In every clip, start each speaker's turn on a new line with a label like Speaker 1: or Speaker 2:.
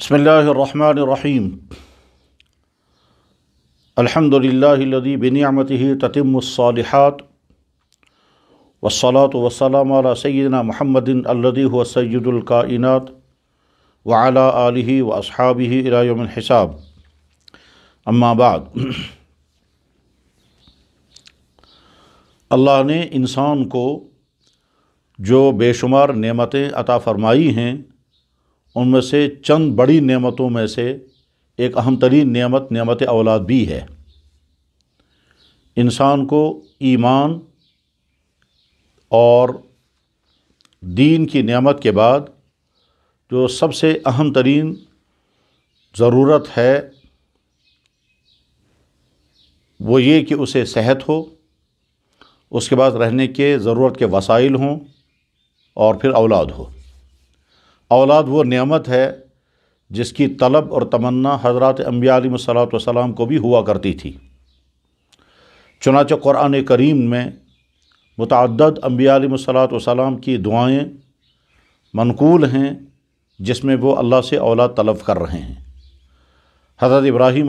Speaker 1: बसमीम अलहमदिल्लादी बनियामत ततिमसालहत वसलात वसलम सैदना महमदिन अल्लदी सैदुल्काइनत वाला आलि व असहाबी इरायमसाब अम्माबाद अल्लाह ने इंसान को जो बेशुमार नेमतें अता फ़रमाई हैं उनमें से चंद बड़ी नेमतों में से एक अहम तरीन नेमत नेमत अवलाद भी है इंसान को ईमान और दीन की नेमत के बाद जो सबसे अहम तरीन ज़रूरत है वो ये कि उसे सेहत हो उसके बाद रहने के ज़रूरत के वसाइल हों और फिर औलाद हो औलाद वो नियामत है जिसकी तलब और तमन्ना हज़रत अम्बिया सलाम को भी हुआ करती थी चुनाच क़ुरान करीम में मतदद अम्बिया की दुआएँ मनकूल हैं जिसमें वो अल्लाह से औलाद तलब कर रहे हैं हज़रत इब्राहीम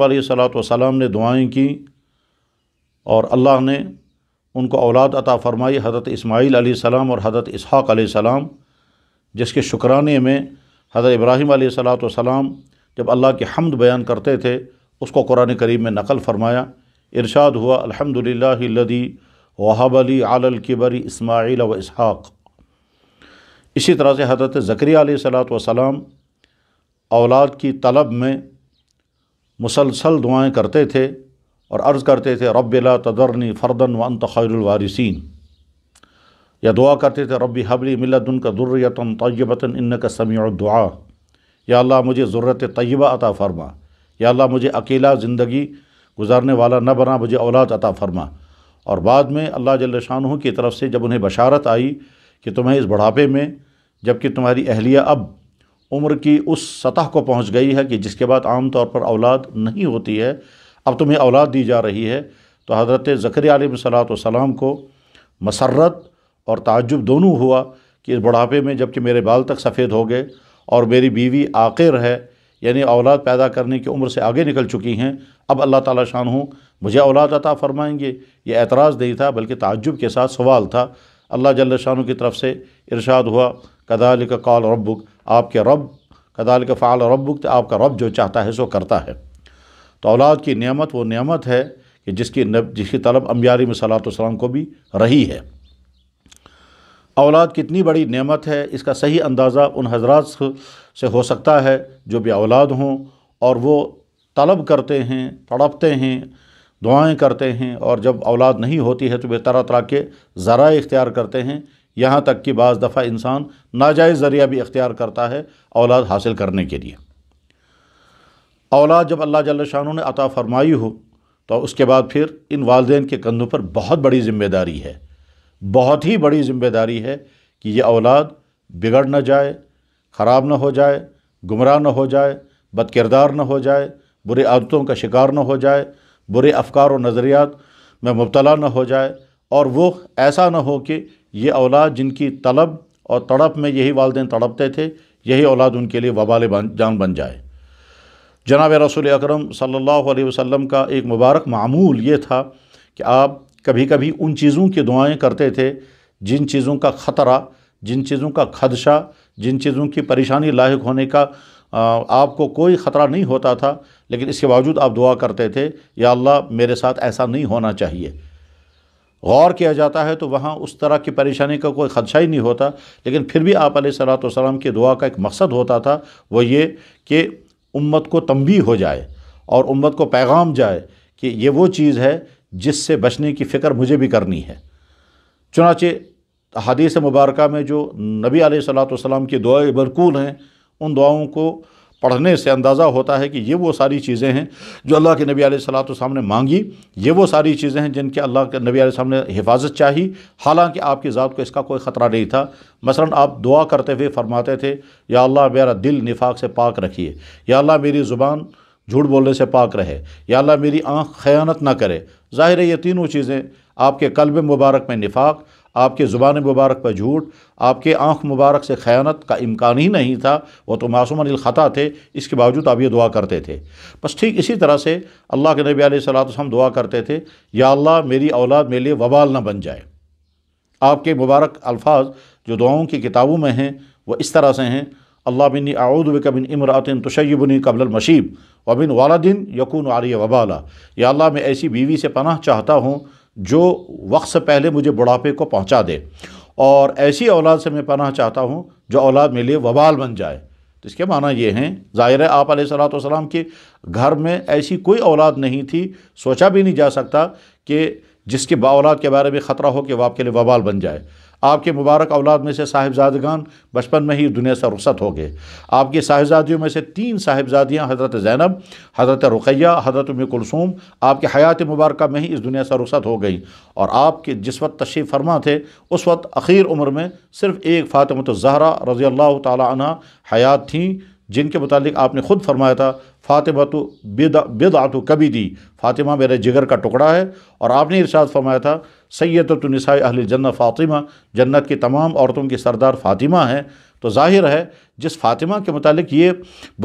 Speaker 1: सलाम ने दुआएँ की और अल्लाह ने उनको औलाद अता फ़रमाई हज़रत इसमाईल सलाम और हज़रत इसहाक़ सलाम जिसके शुक्राने में हज़रत इब्राहिम सलाम जब अल्लाह की हमद बयान करते थे उसको कुरान करीम में नकल फरमाया इरशाद हुआ अलहमदिल्लादी वहाबली आलकबरी आल इसमाइल व इसहाक़ इसी तरह से हज़रत ज़करिया सलाम औलाद की तलब में मुसलसल दुआएँ करते थे और अर्ज़ करते थे रबिला तदरनी फ़र्दन वन तखैरवारिसन या दुआ करते थे रबी हबली मिलदन का दुर्रतन तयबतन इन का समी दुआ या अल्लाह मुझे ज़रूरत तयबा अता फ़रमा या अल्लाह मुझे अकेला ज़िंदगी गुजारने वाला न बना मुझे औलाद अता फ़रमा और बाद में अल्लाह जल की तरफ से जब उन्हें बशारत आई कि तुम्हें इस बढ़ापे में जबकि तुम्हारी अहलिया अब उम्र की उस सतह को पहुँच गई है कि जिसके बाद आम तौर पर औलाद नहीं होती है अब तुम्हें औलाद दी जा रही है तो हज़रत ज़कर सलाम को मसरत और ताजुब दोनों हुआ कि बुढ़ापे में जबकि मेरे बाल तक सफ़ेद हो गए और मेरी बीवी आखिर है यानी औलाद पैदा करने की उम्र से आगे निकल चुकी हैं अब अल्लाह ताला शान हूँ मुझे औलाद अता फ़रमाएंगे ये एतराज़ नहीं था बल्कि ताजुब के साथ सवाल था अल्लाह जल्ल शाह की तरफ से इरशाद हुआ कदाल का कॉल रबुक आपके रब कदाल का फ़ाल रबुक तो आपका रब जो चाहता है सो करता है तो औलाद की नियमत वो नियमत है कि जिसकी जिसकी तलब अम्बियारी में सलात को भी रही है औलाद कितनी बड़ी नेमत है इसका सही अंदाज़ा उन हजरात से हो सकता है जो भी औलाद हों और वो तलब करते हैं तड़पते हैं दुआएं करते हैं और जब औलाद नहीं होती है तो वे तरह तरह के ज़रा इख्तियार करते हैं यहाँ तक कि बज़ दफ़ा इंसान नाजायज़ ज़रिया भी इख्तियार करता है औलाद हासिल करने के लिए औलाद जब अल्लाह जल ने अता फरमाई हो तो उसके बाद फिर इन वालदेन के कंधों पर बहुत बड़ी ज़िम्मेदारी है बहुत ही बड़ी जिम्मेदारी है कि ये औलाद बिगड़ ना जाए ख़राब ना हो जाए गुमराह ना हो जाए बद किरदार ना हो जाए बुरी आदतों का शिकार न हो जाए बुरे अफकार और नज़रियात में मुबतला न हो जाए और वो ऐसा ना हो कि ये औलाद जिनकी तलब और तड़प में यही वालदे तड़पते थे यही औलाद उनके लिए वबाल जान बन जाए जनाब रसूल अकरम सल्लल्लाहु अलैहि वसल्लम का एक मुबारक मामूल ये था कि आप कभी कभी उन चीज़ों की दुआएं करते थे जिन चीज़ों का ख़तरा जिन चीज़ों का खदशा जिन चीज़ों की परेशानी लाक होने का आपको कोई ख़तरा नहीं होता था लेकिन इसके बावजूद आप दुआ करते थे या अल्लाह मेरे साथ ऐसा नहीं होना चाहिए गौर किया जाता है तो वहाँ उस तरह की परेशानी का कोई ख़दशा ही नहीं होता लेकिन फिर भी आप सलाम की दुआ का एक मकसद होता था वो ये कि उम्मत को तंबी हो जाए और उम्मत को पैगाम जाए कि ये वो चीज़ है जिससे बचने की फ़िक्र मुझे भी करनी है चुनाचे हदीस मुबारक में जो नबी सलाम की दुआ बरकूल हैं उन दुआओं को पढ़ने से अंदाज़ा होता है कि ये वो सारी चीज़ें हैं जो अल्लाह के नबी सलाम ने मांगी ये वो सारी चीज़ें हैं जिनके अल्लाह के नबी आसमाम ने हिफाजत चाही हालांकि आपकी ज़ात को इसका कोई ख़तरा नहीं था मसलन आप दुआ करते हुए फरमाते थे या अल्लाह मेरा दिल निफाक से पाक रखिए या अल्लाह मेरी ज़ुबान झूठ बोलने से पाक रहे या अल्लाह मेरी आँख खयानत ना करे ज़ाहिर है ये तीनों चीज़ें आपके कल्ब मुबारक में निफाक आपके ज़ुबान मुबारक पर झूठ आपके आँख मुबारक से खयानत का इम्कान ही नहीं था वो तो मासूम ख़ता थे इसके बावजूद आप ये दुआ करते थे बस ठीक इसी तरह से अल्लाह के नबी सलाम दुआ करते थे या अल्लाह मेरी औलाद मेरे लिए वबाल ना बन जाए आपके मुबारक अल्फाज जो दुआओं की किताबों में हैं वह इस तरह से हैं अल्लाह बिन आउदबिन इमरातिन तुशैबनी कबल मशीब वबिन वालदिन यकून आर्य वबाला या अल्लाह मैं ऐसी बीवी से पनाह चाहता हूँ जो वक्त से पहले मुझे बुढ़ापे को पहुँचा दे और ऐसी औलाद से मैं पनाह चाहता हूँ जो औलाद मेरे लिए वबाल बन जाए तो इसके माना ये हैं ज़ाहिर है आप सलाम के घर में ऐसी कोई औलाद नहीं थी सोचा भी नहीं जा सकता कि जिसके औलाद के बारे में ख़तरा हो कि वह आपके लिए वबाल बन जाए आपके मुबारक औलाद में से साहिबजादगान बचपन में ही दुनिया से रुखसत हो गए आपकी साहिबजादियों में से तीन साहिबजादियाँ हज़रत ज़ैनब हज़रत रुकैया हज़रत कुलसूम आपके हयात मुबारक में ही इस दुनिया से रुसत हो गई और आपके जिस वक्त तशरीफ़ फरमा थे उस वक्त अखीर उम्र में सिर्फ़ एक फ़ातिमत जहरा रज़ी अल्लाह तला हयात थी जिनके मुतालिक आपने ख़ुद फरमाया था फ़ातिमा तो बेदा तो कभी दी फ़ातिमा मेरे जिगर का टुकड़ा है और आपने इरशाद फरमाया था सैद तो नसाई अहल जन्नत फ़ातिमा जन्नत की तमाम औरतों की सरदार फ़ातिमा हैं तो जाहिर है जिस फ़ातिमा के मतलब ये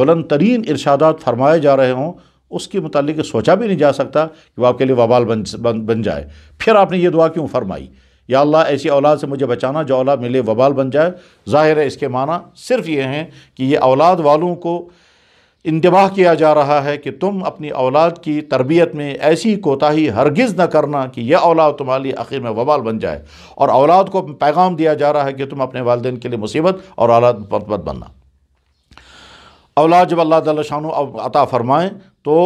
Speaker 1: बुलंद तरीन इर्शादात फरमाए जा रहे हों उसके मतलब सोचा भी नहीं जा सकता कि वह आपके लिए वबाल बन बन जाए फिर आपने ये दुआ क्यों फरमाई या अल्लाह ऐसी औलाद से मुझे बचाना जो औलाद मिले वबाल बन जाए ज़ाहिर है इसके माना सिर्फ ये हैं कि ये औलाद वालों को इंतबाह किया जा रहा है कि तुम अपनी औलाद की तरबियत में ऐसी कोताही हरगिज़ न करना कि यह औलाद तुम्हारे लिए आखिर में वबाल बन जाए और औलाद को पैगाम दिया जा रहा है कि तुम अपने वालदेन के लिए मुसीबत और औलाद मतबत बनना औलाद जब अल्लाह तान अता फ़रमाएँ तो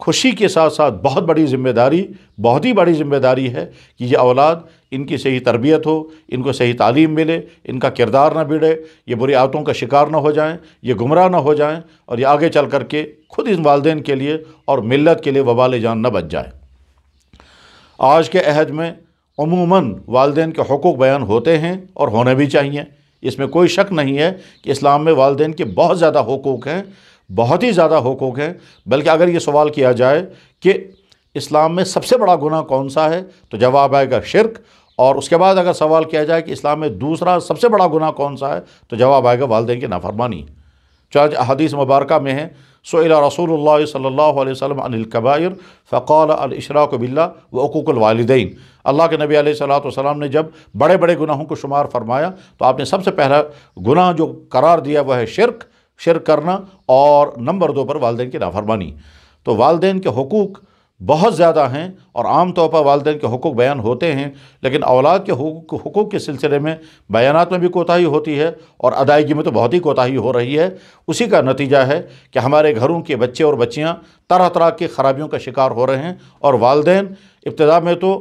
Speaker 1: खुशी के साथ साथ बहुत बड़ी ज़िम्मेदारी बहुत ही बड़ी ज़िम्मेदारी है कि यह औलाद इनकी सही तरबियत हो इनको सही तालीम मिले इनका किरदार ना बिड़े ये बुरी आदतों का शिकार ना हो जाएं ये गुमराह ना हो जाएं और ये आगे चल कर के खुद इन वालदे के लिए और मिलत के लिए वबाल जान ना बच जाए आज के अहद में अमूमन वालदे के हकूक़ बयान होते हैं और होने भी चाहिए इसमें कोई शक नहीं है कि इस्लाम में वालदे के बहुत ज़्यादा हकूक़ हैं बहुत ही ज़्यादा हकूक़ हैं बल्कि अगर ये सवाल किया जाए कि इस्लाम में सबसे बड़ा गुना कौन सा है तो जवाब आएगा शिरक और उसके बाद अगर सवाल किया जाए कि इस्लाम में दूसरा सबसे बड़ा गुना कौन सा है तो जवाब आएगा वालदेन की नाफरमानी चाहे हदीस मुबारक में है सोला रसूल सल्ला वसम अनिलकबायर फ़क़ाल अलशराक बिल्ला व हकूक़ल वालदेन अल्लाह के नबी सलाम ने जब बड़े बड़े गुनाहों को शुमार फरमाया तो आपने सबसे पहला गुनाह जो करार दिया वह है शिरक शिरक करना और नंबर दो पर वालदे की नाफरमानी तो वालदे के हकूक़ बहुत ज़्यादा हैं और आम तौर पर वालदे के हकूक़ बयान होते हैं लेकिन औलाद के हकूक़ के सिलसिले में बयान में भी कोताही होती है और अदायगी में तो बहुत ही कोताही हो रही है उसी का नतीजा है कि हमारे घरों के बच्चे और बच्चियाँ तरह तरह की खराबियों का शिकार हो रहे हैं और वालदे इब्तदा में तो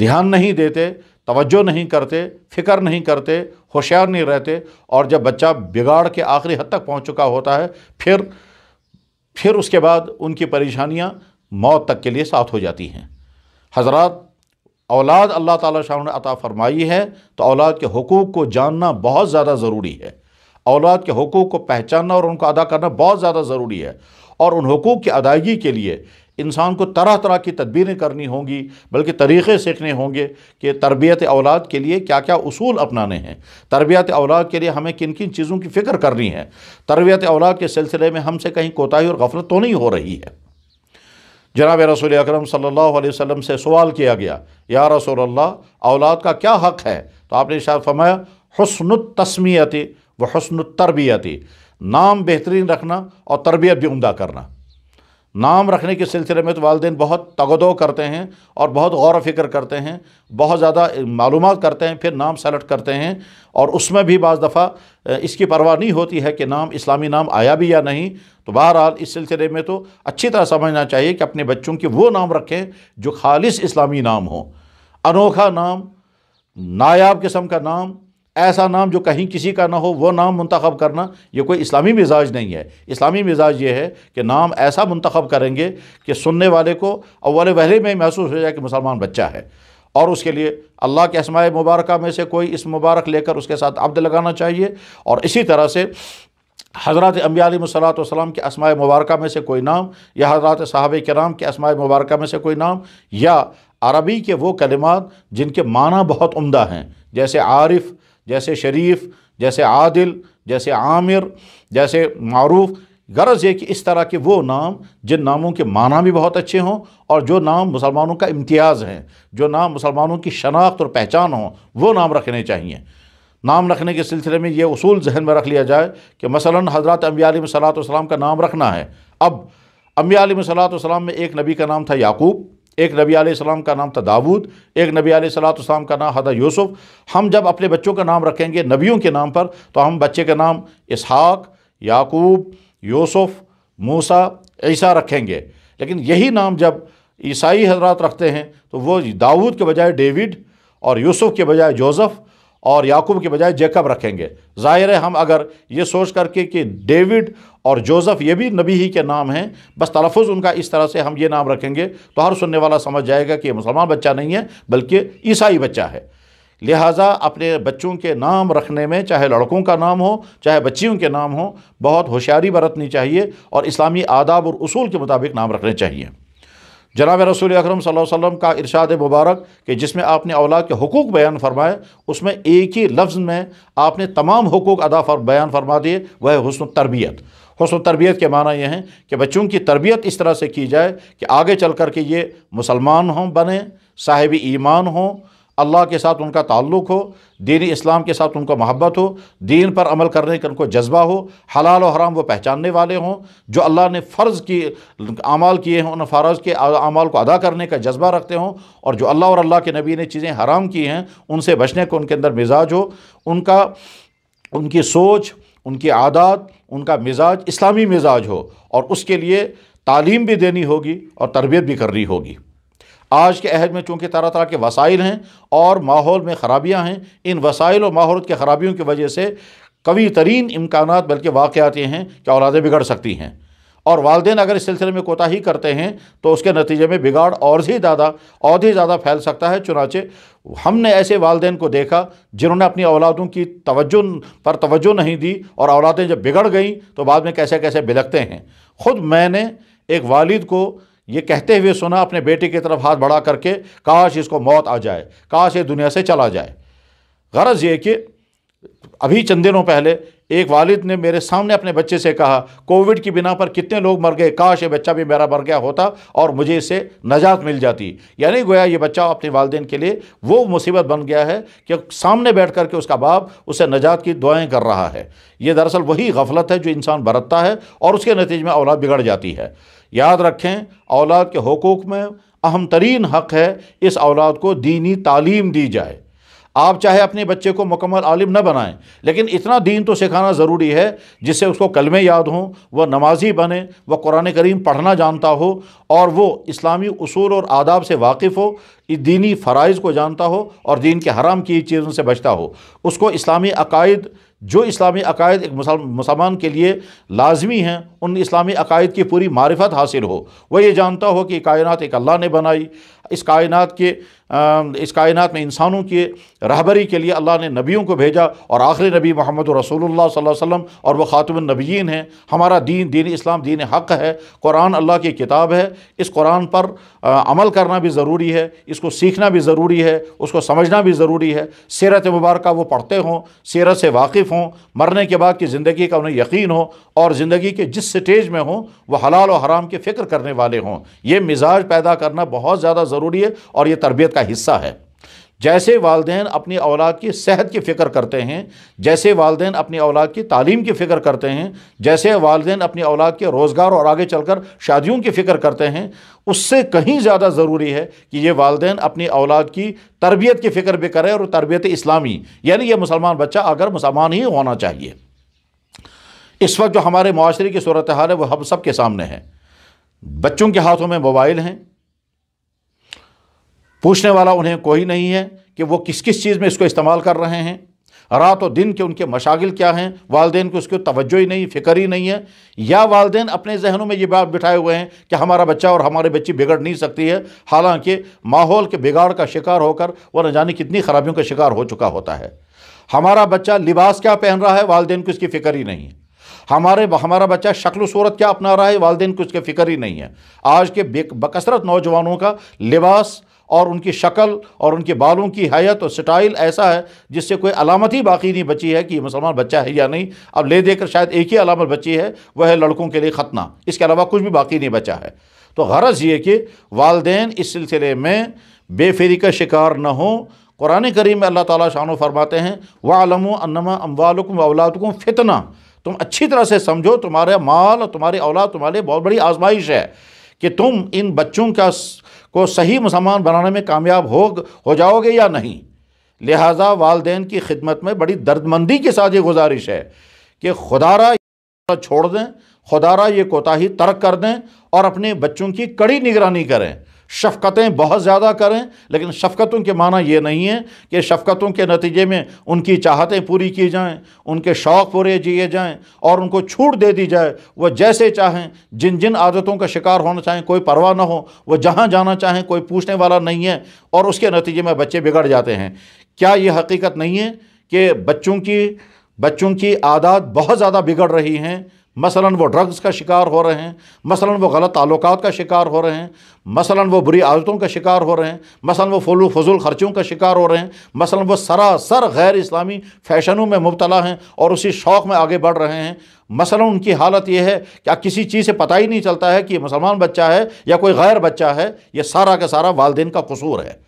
Speaker 1: ध्यान नहीं देते तवज्जो नहीं करते फ़िक्र नहीं करते होशियार नहीं रहते और जब बच्चा बिगाड़ के आखिरी हद तक पहुँच चुका होता है फिर फिर उसके बाद उनकी परेशानियाँ मौत तक के लिए साथ हो जाती हैं हजरत औलाद अल्लाह ताला शाह ने अता फरमाई है तो औलाद के हकूक़ को जानना बहुत ज़्यादा ज़रूरी है औलाद के हकूक़ को पहचानना और उनको अदा करना बहुत ज़्यादा ज़रूरी है और उन हकूक़ की अदायगी के लिए इंसान को तरह तरह की तदबीरें करनी होंगी बल्कि तरीक़े सीखने होंगे कि तरबियत औलाद के लिए क्या क्या असूल अपनाने हैं तरबियत औलाद के लिए हमें किन किन चीज़ों की फ़िक्र करनी है तरबियत औलाद के सिलसिले में हमसे कहीं कोताही और गफलत तो नहीं हो रही है जनाब रसूल अकरम सल्लल्लाहु अलैहि वसल्लम से सवाल किया गया या रसूल अल्लाह औलाद का क्या हक़ है तो आपने शायद फरमाया हसन तस्मीती व हसन तरबियती नाम बेहतरीन रखना और तरबियत भी उमदा करना नाम रखने के सिलसिले में तो वालदे बहुत तगदो करते हैं और बहुत गौर फिक्र करते हैं बहुत ज़्यादा मालूम करते हैं फिर नाम सेलेक्ट करते हैं और उसमें भी बज़ दफ़ा इसकी परवाह नहीं होती है कि नाम इस्लामी नाम आया भी या नहीं तो बहरहाल इस सिलसिले में तो अच्छी तरह समझना चाहिए कि अपने बच्चों के वो नाम रखें जो खालिश इस्लामी नाम हो अनोखा नाम नायाब किस्म का नाम ऐसा नाम जो कहीं किसी का ना हो वो नाम मंतखब करना ये कोई इस्लामी मिजाज नहीं है इस्लामी मिजाज ये है कि नाम ऐसा मंतखब करेंगे कि सुनने वाले को अवल वहले में महसूस हो जाए कि मुसलमान बच्चा है और उसके लिए अल्लाह के असमाय मुबारक में से कोई इस मुबारक लेकर उसके साथ अब्द लगाना चाहिए और इसी तरह से हज़रत अम्बियालसलाम के असमाय मुबारक में से कोई नाम या हज़रत साहब कराम के असमाय मुबारक में से कोई नाम या अरबी के वो कलिमात जिनके माना बहुत उमदा हैं जैसे आरिफ़ जैसे शरीफ जैसे आदिल जैसे आमिर जैसे मरूफ गरज ये कि इस तरह के वो नाम जिन नामों के माना भी बहुत अच्छे हों और जो नाम मुसलमानों का इम्तियाज़ हैं जो नाम मुसलमानों की शनाख्त और पहचान हों वो नाम रखने चाहिए नाम रखने के सिलसिले में ये उसूल जहन में रख लिया जाए कि मसला हज़रत अम्बिया का नाम रखना है अब अम्बिया में एक नबी का नाम था याकूब एक नबी आलाम का नाम था दाऊद एक नबी आसलाम का नाम हदा यूसुफ हम जब अपने बच्चों का नाम रखेंगे नबियों के नाम पर तो हम बच्चे का नाम इसहाक याकूब यूसुफ मूसा ऐसा रखेंगे लेकिन यही नाम जब ईसाई हजरात रखते हैं तो वो दाऊद के बजाय डेविड और यूसुफ के बजाय जोसफ़ और याकूब के बजाय जैकब रखेंगे ज़ाहिर है हम अगर ये सोच करके कि डेविड और जोसेफ ये भी नबी ही के नाम हैं बस तलफ़ उनका इस तरह से हम ये नाम रखेंगे तो हर सुनने वाला समझ जाएगा कि ये मुसलमान बच्चा नहीं है बल्कि ईसाई बच्चा है लिहाजा अपने बच्चों के नाम रखने में चाहे लड़कों का नाम हो चाहे बच्चियों के नाम हो बहुत होशियारी बरतनी चाहिए और इस्लामी आदाब और उसूल के मुताबिक नाम रखने चाहिए जनाब रसूल अकरम वसम का इरशाद मुबारक कि जिसमें आपने औलाद के हकूक़ बयान फरमाए उसमें एक ही लफ्ज़ में आपने तमाम हकूक़ अदा फर बयान फरमा दिए वह हसन तरबियत हसन तरबियत के माना यह है कि बच्चों की तरबियत इस तरह से की जाए कि आगे चल कर के ये मुसलमान हों बने साहिब ईमान हों अल्लाह के साथ उनका ताल्लुक़ हो दीनी इस्लाम के साथ उनको मोहब्बत हो दीन पर अमल करने का उनको जज्बा हो हलाल और हराम वो पहचानने वाले हों जो अल्लाह ने फ़र्ज़ की अमाल किए हों उन फ़र्ज़ के अमाल को अदा करने का जज्बा रखते हों और जो अल्लाह और अल्लाह के नबी ने चीज़ें हराम की हैं उनसे बचने को उनके अंदर मिजाज हो उनका उनकी सोच उनकी आदत उनका मिजाज इस्लामी मिजाज हो और उसके लिए तालीम भी देनी होगी और तरबियत भी करनी होगी आज के अहद में चूँकि तरह तरह के वसाइल हैं और माहौल में ख़राबियाँ हैं इन वसाइल और माहौल की ख़राबियों की वजह से कवी तरीन इम्कान बल्कि वाक़ात ये हैं कि औलादें बिगड़ सकती हैं और वालदे अगर इस सिलसिले में कोताही करते हैं तो उसके नतीजे में बिगाड़ और ही ज़्यादा और ही ज़्यादा फैल सकता है चुनाचे हमने ऐसे वालदे को देखा जिन्होंने अपनी औलादों की तवज्जो पर तवज्जो नहीं दी और औलादें जब बिगड़ गईं तो बाद में कैसे कैसे बिलकते हैं ख़ुद मैंने एक वालिद को ये कहते हुए सुना अपने बेटे की तरफ हाथ बढ़ा करके काश इसको मौत आ जाए काश ये दुनिया से चला जाए गरज ये कि अभी चंद दिनों पहले एक वालिद ने मेरे सामने अपने बच्चे से कहा कोविड की बिना पर कितने लोग मर गए काश ये बच्चा भी मेरा मर गया होता और मुझे इसे नजात मिल जाती यानी गोया ये बच्चा अपने वालदेन के लिए वो मुसीबत बन गया है कि सामने बैठ कर के उसका बाप उसे नजात की दुआएं कर रहा है ये दरअसल वही गफलत है जो इंसान बरतता है और उसके नतीजे में औलाद बिगड़ जाती है याद रखें औलाद के हकूक़ में अहम तरीन हक़ है इस औलाद को दीनी तालीम दी जाए आप चाहे अपने बच्चे को मुकम्मल आलिम न बनाएं लेकिन इतना दीन तो सिखाना ज़रूरी है जिससे उसको कलमे याद हों वह नमाजी बने वह कुरान करीम पढ़ना जानता हो और वो इस्लामी असूल और आदाब से वाकिफ़ हो दीनी फ़राइज़ को जानता हो और दीन के हराम की चीज़ों से बचता हो उसको इस्लामी अकायद जो इस्लामी अकायद एक मुसलमान के लिए लाजमी हैं उन इस्लामी अकायद की पूरी मारफत हासिल हो वह ये जानता हो कि कायनात एक अल्लाह ने बनाई इस कायनात के इस कायनात में इंसानों की रहबरी के लिए अल्लाह ने नबियों को भेजा और आखिरी नबी मोहम्मद रसूल वसम और वह ख़ातम नबीन हैं हमारा दीन दीन इस्लाम दीन हक़ है कुरान अल्लाह की किताब है इस कुरान पर आ, अमल करना भी ज़रूरी है इसको सीखना भी ज़रूरी है उसको समझना भी ज़रूरी है सीरत मुबारक वो पढ़ते हों सीरत से वाकिफ़ हों मरने के बाद की ज़िंदगी का उन्हें यकीन हो और ज़िंदगी के जिस स्टेज में हों वह हलाल और हराम की फ़िक्र करने वाले हों ये मिजाज पैदा करना बहुत ज़्यादा ज़रूरी है और ये तरबियत का हिस्सा है जैसे वालदेन अपनी औलाद की सेहत की फ़िक्र करते हैं जैसे वालदेन अपनी औलाद की तालीम की फ़िक्र करते हैं जैसे वालदेन अपनी औलाद के रोज़गार और आगे चलकर शादियों की फ़िक्र करते हैं उससे कहीं ज़्यादा ज़रूरी है कि ये वालदेन अपनी औलाद की तरबियत की फ़िक्र भी करें और तरबियत इस्लामी यानी यह मुसलमान बच्चा अगर मुसलमान ही होना चाहिए इस वक्त जो हमारे माशरे की सूरत हाल है वह हम सब के सामने है बच्चों के हाथों में मोबाइल हैं पूछने वाला उन्हें कोई नहीं है कि वो किस किस चीज़ में इसको इस्तेमाल कर रहे हैं रात और दिन के उनके मशागिल क्या हैं वालदेन को उसकी तवज्जो ही नहीं फ़िक्र ही नहीं है या वालदेन अपने जहनों में ये बात बिठाए हुए हैं कि हमारा बच्चा और हमारी बच्ची बिगड़ नहीं सकती है हालांकि माहौल के बिगाड़ का शिकार होकर वह न जाने कितनी खराबियों का शिकार हो चुका होता है हमारा बच्चा लिबास क्या पहन रहा है वालदेन को इसकी फ़िक्र ही नहीं है हमारे हमारा बच्चा शक्ल सूरत क्या अपना रहा है वालदेन को इसके फ़िक्र ही नहीं है आज के बकसरत नौजवानों का लिबास और उनकी शक्ल और उनके बालों की हयत और स्टाइल ऐसा है जिससे कोई अलामत ही बाकी नहीं बची है कि ये मुसलमान बच्चा है या नहीं अब ले देकर शायद एक ही अलामत बची है वह है लड़कों के लिए ख़तना इसके अलावा कुछ भी बाकी नहीं बचा है तो गरज़ ये कि वालदेन इस सिलसिले में बेफेरी का शिकार न हो कुरान करीम में अल्लाह ताली शान फरमाते हैं वालम अनमा अम्बालकुम अवलादकुम फितना तुम अच्छी तरह से समझो तुम्हारा माल और तुम्हारी औलाद तुम्हारे बहुत बड़ी आजमाइश है कि तुम इन बच्चों का को सही मुसलमान बनाने में कामयाब हो हो जाओगे या नहीं लिहाजा वालदे की खिदमत में बड़ी दर्दमंदी के साथ ये गुजारिश है कि खुदारा छोड़ दें खुदारा ये कोताही तर्क कर दें और अपने बच्चों की कड़ी निगरानी करें शफ़क़तें बहुत ज़्यादा करें लेकिन शफ़क़तों के माना ये नहीं है कि शफ़क़तों के नतीजे में उनकी चाहतें पूरी की जाएँ उनके शौक़ पूरे जिए जाएँ और उनको छूट दे दी जाए वह जैसे चाहें जिन जिन आदतों का शिकार होना चाहें कोई परवाह ना हो वह जहाँ जाना चाहें कोई पूछने वाला नहीं है और उसके नतीजे में बच्चे बिगड़ जाते हैं क्या ये हकीकत नहीं है कि बच्चों की बच्चों की आदत बहुत ज़्यादा बिगड़ रही हैं मसलन वो ड्रग्स का शिकार हो रहे हैं मसलन वो गलत ताल्लुक का शिकार हो रहे हैं मसलन वो बुरी आदतों का शिकार हो रहे हैं मसलन वो फलू फजूल खर्चों का शिकार हो रहे हैं मसलन वो सरासर गैर इस्लामी फैशनों में मुबतला हैं और उसी शौक़ में आगे बढ़ रहे हैं मसलन उनकी हालत यह है कि किसी चीज़ से पता ही नहीं चलता है कि मुसलमान बच्चा है या कोई गैर बच्चा है ये सारा का सारा वालदे का कसूर है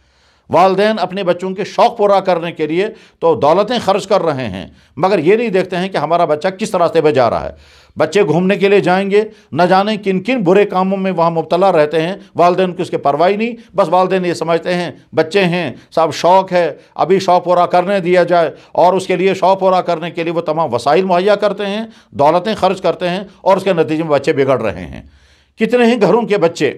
Speaker 1: वालदेन अपने बच्चों के शौक़ पूरा करने के लिए तो दौलतें खर्च कर रहे हैं मगर ये नहीं देखते हैं कि हमारा बच्चा किस रास्ते पर जा रहा है बच्चे घूमने के लिए जाएंगे न जाने किन किन बुरे कामों में वहाँ मुबतला रहते हैं वालदेन की उसके परवाही नहीं बस वालदेन ये समझते हैं बच्चे हैं साहब शौक़ है अभी शौक़ पूरा करने दिया जाए और उसके लिए शौक़ पूरा करने के लिए वो तमाम वसाइल मुहैया करते हैं दौलतें खर्च करते हैं और उसके नतीजे में बच्चे बिगड़ रहे हैं कितने ही घरों के बच्चे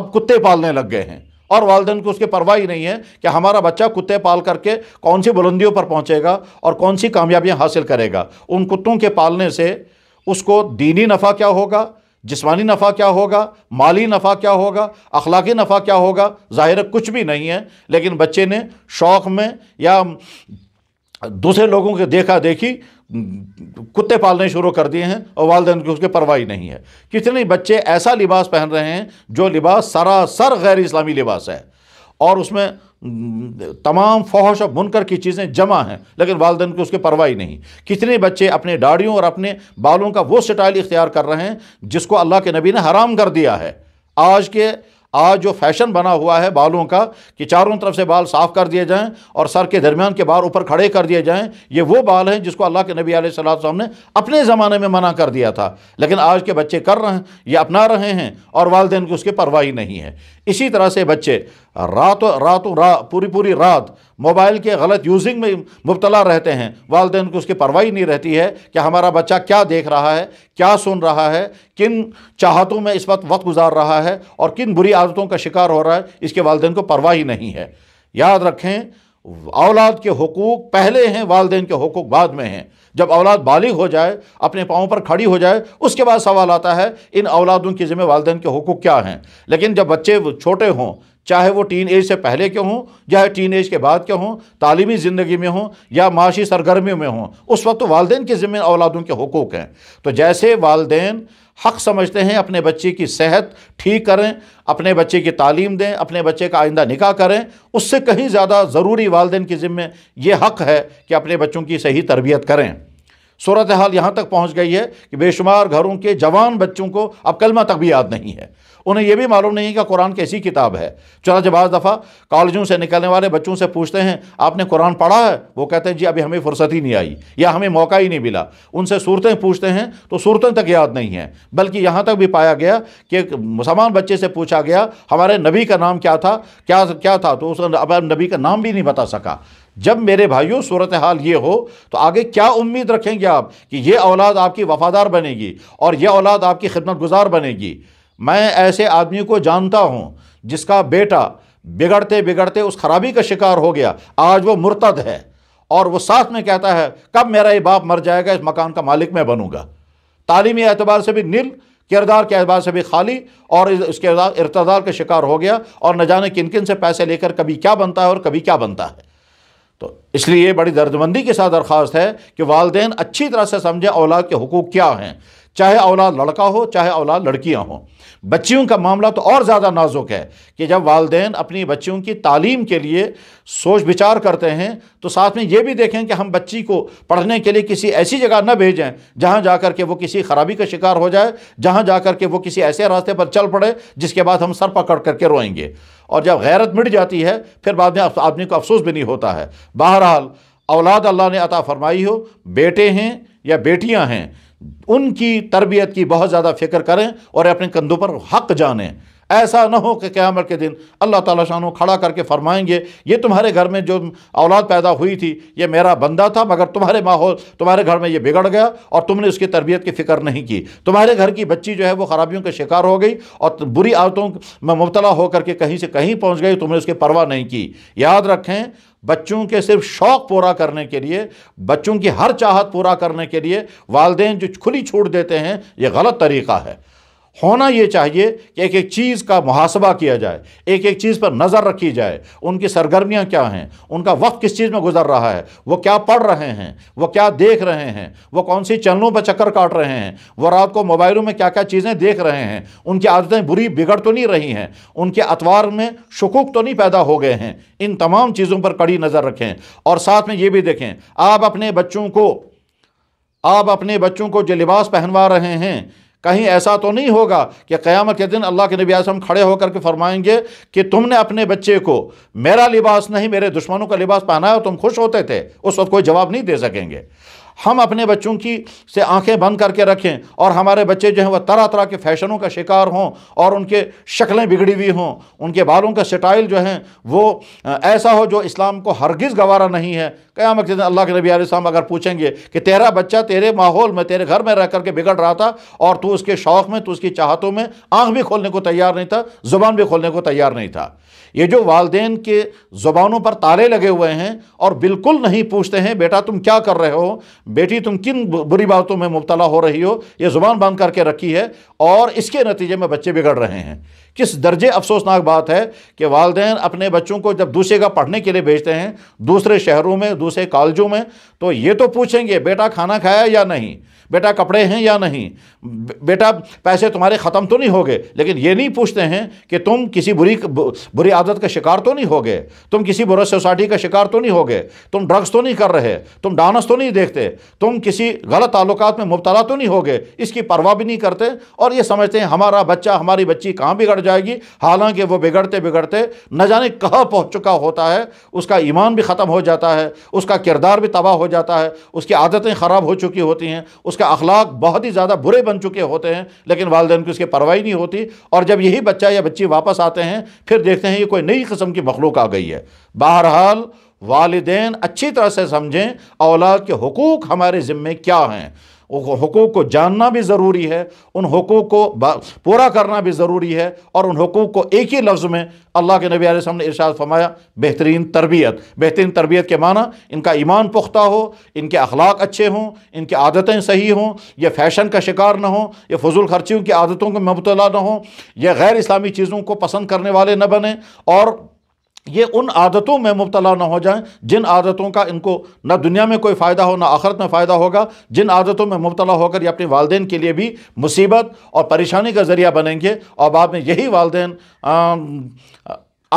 Speaker 1: अब कुत्ते पालने लग गए हैं और वालदेन को उसकी परवाह ही नहीं है कि हमारा बच्चा कुत्ते पाल करके कौन सी बुलंदियों पर पहुंचेगा और कौन सी कामयाबियां हासिल करेगा उन कुत्तों के पालने से उसको दीनी नफ़ा क्या होगा जिसमानी नफ़ा क्या होगा माली नफ़ा क्या होगा अखलाकी नफ़ा क्या होगा ज़ाहिर कुछ भी नहीं है लेकिन बच्चे ने शौक़ में या दूसरे लोगों के देखा देखी कुत्ते पालने शुरू कर दिए हैं और वालदेन की उसकी परवाही नहीं है कितने बच्चे ऐसा लिबास पहन रहे हैं जो लिबास सरासर गैर इस्लामी लिबास है और उसमें तमाम फौश और बुनकर की चीज़ें जमा हैं लेकिन वालदे को उसके परवाही नहीं कितने बच्चे अपने दाढ़ियों और अपने बालों का वो स्टाइल इख्तियार कर रहे हैं जिसको अल्लाह के नबी ने हराम कर दिया है आज के आज जो फैशन बना हुआ है बालों का कि चारों तरफ से बाल साफ़ कर दिए जाएं और सर के दरमियान के बाल ऊपर खड़े कर दिए जाएं ये वो बाल हैं जिसको अल्लाह के नबी आसलाम ने अपने ज़माने में मना कर दिया था लेकिन आज के बच्चे कर रहे हैं ये अपना रहे हैं और वालदेन की उसके परवाही नहीं है इसी तरह से बच्चे रात रातों रा पूरी पूरी रात मोबाइल के गलत यूजिंग में मुबतला रहते हैं वालदेन को उसकी परवाह ही नहीं रहती है कि हमारा बच्चा क्या देख रहा है क्या सुन रहा है किन चाहतों में इस वक्त वक्त गुजार रहा है और किन बुरी आदतों का शिकार हो रहा है इसके वालदेन को परवाह ही नहीं है याद रखें औलाद के हकूक़ पहले हैं वालदेन के हकूक़ बाद में हैं जब औलाद बालिग हो जाए अपने पाँव पर खड़ी हो जाए उसके बाद सवाल आता है इन औलादों की ज़िम्मे वालदेन के हकूक़ क्या हैं लेकिन जब बच्चे छोटे हों चाहे वो टीन एज से पहले के हों या टीन एज के बाद के हों तालीमी ज़िंदगी में हों या माशी सरगर्मियों में हों उस वक्त तो वालदेन के ज़िम्मे औलादों के हकूक़ हैं तो जैसे वालदेन हक समझते हैं अपने बच्चे की सेहत ठीक करें अपने बच्चे की तालीम दें अपने बच्चे का आइंदा निकाह करें उससे कहीं ज़्यादा ज़रूरी वालदेन के ज़िम्मे ये हक़ है कि अपने बच्चों की सही तरबियत करें सूरत हाल यहाँ तक पहुँच गई है कि बेशुमार घरों के जवान बच्चों को अब कलमा तक भी याद नहीं है उन्हें यह भी मालूम नहीं कि कुरान कैसी किताब है जब आज दफ़ा कॉलेजों से निकलने वाले बच्चों से पूछते हैं आपने कुरान पढ़ा है वो कहते हैं जी अभी हमें फुर्सत ही नहीं आई या हमें मौका ही नहीं मिला उनसे सूरतें पूछते हैं तो सूरतें तक याद नहीं हैं बल्कि यहाँ तक भी पाया गया कि मुसलमान बच्चे से पूछा गया हमारे नबी का नाम क्या था क्या क्या था तो उस अब नबी का नाम भी नहीं बता सका जब मेरे भाइयों सूरत हाल ये हो तो आगे क्या उम्मीद रखेंगे आप कि ये औलाद आपकी वफ़ादार बनेगी और ये औलाद आपकी खिदमत गुजार बनेगी मैं ऐसे आदमी को जानता हूँ जिसका बेटा बिगड़ते बिगड़ते उस खराबी का शिकार हो गया आज वो मुर्तद है और वो साथ में कहता है कब मेरा ये बाप मर जाएगा इस मकान का मालिक मैं बनूंगा तालीमी एतबार से भी नील किरदार के अतबार से भी खाली और इसके इरतदार का शिकार हो गया और न जाने किन किन से पैसे लेकर कभी क्या बनता है और कभी क्या बनता है तो इसलिए बड़ी दर्दमंदी के साथ दरख्वास्त है कि वालदेन अच्छी तरह से समझें औलाद के हकूक़ क्या हैं चाहे औलाद लड़का हो चाहे औलाद लड़कियाँ हों बच्चियों का मामला तो और ज़्यादा नाजुक है कि जब वालदे अपनी बच्चियों की तालीम के लिए सोच विचार करते हैं तो साथ में ये भी देखें कि हम बच्ची को पढ़ने के लिए किसी ऐसी जगह न भेजें जहाँ जा कर के वो किसी ख़राबी का शिकार हो जाए जहाँ जा कर के वो किसी ऐसे रास्ते पर चल पड़े जिसके बाद हम सर पकड़ करके रोएंगे और जब गैरत मिट जाती है फिर बाद में आदमी को अफसोस भी नहीं होता है बहरहाल औलाद अल्लाह ने अता फरमाई हो बेटे हैं या बेटियाँ हैं उनकी तरबियत की बहुत ज़्यादा फ़िक्र करें और अपने कंधों पर हक जानें ऐसा ना हो कि क़्यामत के दिन अल्लाह ताला शाह खड़ा करके फरमाएंगे ये तुम्हारे घर में जो औलाद पैदा हुई थी ये मेरा बंदा था मगर तुम्हारे माहौल तुम्हारे घर में ये बिगड़ गया और तुमने उसकी तरबियत की फ़िक्र नहीं की तुम्हारे घर की बच्ची जो है वो ख़राबियों का शिकार हो गई और बुरी आदतों में मुबतला होकर के कहीं से कहीं पहुँच गई तुमने उसकी परवाह नहीं की याद रखें बच्चों के सिर्फ शौक़ पूरा करने के लिए बच्चों की हर चाहत पूरा करने के लिए वालदेन जो खुली छूट देते हैं ये गलत तरीक़ा है होना ये चाहिए कि एक एक चीज़ का मुहासबा किया जाए एक एक चीज़ पर नज़र रखी जाए उनकी सरगर्मियाँ क्या हैं उनका वक्त किस चीज़ में गुजर रहा है वो क्या पढ़ रहे हैं वो क्या देख रहे हैं वो कौन सी चैनलों पर चक्कर काट रहे हैं वो रात को मोबाइलों में क्या क्या चीज़ें देख रहे हैं उनकी आदतें बुरी बिगड़ तो नहीं रही हैं उनके अतवार में शकूक तो नहीं पैदा हो गए हैं इन तमाम चीज़ों पर कड़ी नज़र रखें और साथ में ये भी देखें आप अपने बच्चों को आप अपने बच्चों को जो लिबास पहनवा रहे हैं कहीं ऐसा तो नहीं होगा कि क़्यामत के दिन अल्लाह के नबी आसम खड़े होकर के फरमाएंगे कि तुमने अपने बच्चे को मेरा लिबास नहीं मेरे दुश्मनों का लिबास पहना है तुम खुश होते थे उस वक्त कोई जवाब नहीं दे सकेंगे हम अपने बच्चों की से आंखें बंद करके रखें और हमारे बच्चे जो हैं वह तरह तरह के फैशनों का शिकार हों और उनके शक्लें बिगड़ी हुई हों उनके बालों का स्टाइल जो हैं वो ऐसा हो जो इस्लाम को हरगिज़ गवारा नहीं है क्या दिन अल्लाह के नबी आसम अगर पूछेंगे कि तेरा बच्चा तेरे माहौल में तेरे घर में रह करके बिगड़ रहा था और तू उसके शौक़ में तू उसकी चाहतों में आँख भी खोलने को तैयार नहीं था ज़ुबान भी खोलने को तैयार नहीं था ये जो वालदे के ज़ुबानों पर ताले लगे हुए हैं और बिल्कुल नहीं पूछते हैं बेटा तुम क्या कर रहे हो बेटी तुम किन बुरी बातों में मुबतला हो रही हो ये ज़ुबान बंद करके रखी है और इसके नतीजे में बच्चे बिगड़ रहे हैं किस दर्जे अफसोसनाक बात है कि वालदेन अपने बच्चों को जब दूसरे का पढ़ने के लिए भेजते हैं दूसरे शहरों में दूसरे कॉलेजों में तो ये तो पूछेंगे बेटा खाना खाया या नहीं बेटा कपड़े हैं या नहीं बेटा पैसे तुम्हारे ख़त्म तो नहीं हो गए लेकिन ये नहीं पूछते हैं कि तुम किसी बुरी बुरी आदत का शिकार तो नहीं हो गए तुम किसी बुरा सोसाइटी का शिकार तो नहीं हो गए तुम ड्रग्स तो नहीं कर रहे तुम डांस तो नहीं देखते तुम किसी गलत ताल्लुक में मुबतला तो नहीं हो गए इसकी परवाह भी नहीं करते और ये समझते हैं हमारा बच्चा हमारी बच्ची कहाँ बिगड़ जाएगी हालांकि वो बिगड़ते बिगड़ते न जाने कहाँ पहुँच चुका होता है उसका ईमान भी ख़त्म हो जाता है उसका किरदार भी तबाह हो जाता है उसकी आदतें ख़राब हो चुकी होती हैं उस उसका अखलाक बहुत ही ज़्यादा बुरे बन चुके होते हैं लेकिन वालदे को इसकी परवाही नहीं होती और जब यही बच्चा या बच्ची वापस आते हैं फिर देखते हैं ये कोई नई कस्म की मखलूक आ गई है बहरहाल वालदे अच्छी तरह से समझें औलाद के हकूक़ हमारे ज़िम्मे क्या हैं हकूक़ को जानना भी ज़रूरी है उन हकूक़ को पूरा करना भी ज़रूरी है और उन हकूक़ को एक ही लफ्ज़ में अल्लाह के नबी आसम ने इर्शाद फरमाया बेहतरीन तरबियत बेहतरीन तरबियत के माना इनका ईमान पुख्ता हो इनके अखलाक अच्छे हों इनकी आदतें सही हों यह फ़ैशन का शिकार ना हो यह फजूल खर्चियों की आदतों को मुबतला ना हो यह गैर इस्लामी चीज़ों को पसंद करने वाले न बने और ये उन आदतों में मुबतला ना हो जाएं जिन आदतों का इनको ना दुनिया में कोई फ़ायदा हो ना आखरत में फ़ायदा होगा जिन आदतों में मुबतला होकर ये अपने वालदेन के लिए भी मुसीबत और परेशानी का ज़रिया बनेंगे और बाद में यही वालदेन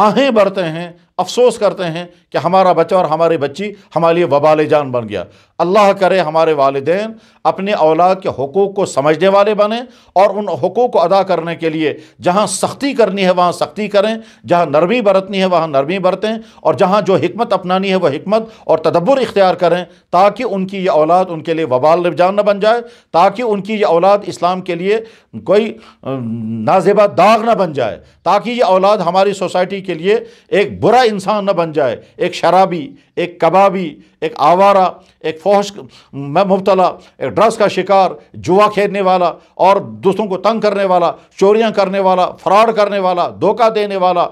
Speaker 1: आहें बढ़ते हैं अफसोस करते हैं कि हमारा बच्चा और हमारी बच्ची हमारे लिए वबाल जान बन गया अल्लाह करे हमारे वालदेन अपने औलाद के हकूक़ को समझने वाले बने और उन हकूक़ को अदा करने के लिए जहाँ सख्ती करनी है वहाँ सख्ती करें जहाँ नरमी बरतनी है वहाँ नरमी बरतें और जहाँ जो हमत अपनानी है वह हमत और तदब्बर इख्तियार करें ताकि उनकी ये औलाद उनके लिए वबाल जान न बन जाए ताकि उनकी ये औलाद इस्लाम के लिए कोई नाजेबा दाग ना बन जाए ताकि ये औलाद हमारी सोसाइटी के लिए एक बुरा इंसान न बन जाए एक शराबी एक कबाबी एक आवारा एक फौश मुबतला एक ड्रग्स का शिकार जुआ खेलने वाला और दूसरों को तंग करने वाला चोरियां करने वाला फ्रॉड करने वाला धोखा देने वाला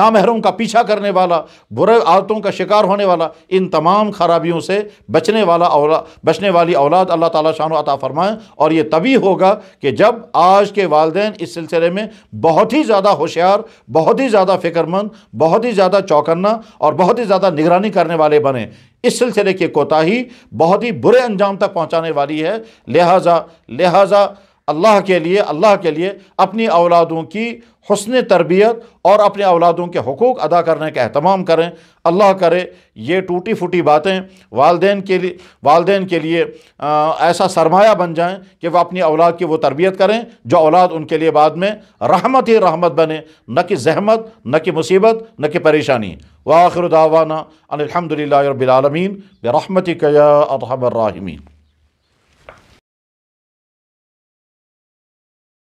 Speaker 1: नामहरों का पीछा करने वाला बुरे आदतों का शिकार होने वाला इन तमाम खराबियों से बचने वाला औला बचने वाली औलाद अल्लाह ताला शान अता फरमाएँ और ये तभी होगा कि जब आज के वालदेन इस सिलसिले में बहुत ही ज़्यादा होशियार बहुत ही ज़्यादा फ़िक्रमंद बहुत ही ही ज़्यादा चौकन्ना और बहुत ही ज़्यादा निगरानी करने वाले बने इस सिलसिले की कोताही बहुत ही बुरे अंजाम तक पहुँचाने वाली है लिहाजा लिहाजा अल्लाह के लिए अल्लाह के लिए अपनी औलादों की हसन तरबियत और अपने औलादों के हकूक़ अदा करने का अहतमाम करें अल्लाह करे ये टूटी फूटी बातें वालदे के लिए वालदेन के लिए आ, ऐसा सरमाया बन जाएं कि वह अपनी औलाद की वो तरबियत करें जो औलाद उनके लिए बाद में रहमत ही रहमत बने न कि जहमत न कि मुसीबत न कि परेशानी वाखिर दावाना अलहमदिल्ला रबालमीन बरहमत क्या अतहमर्राहमीन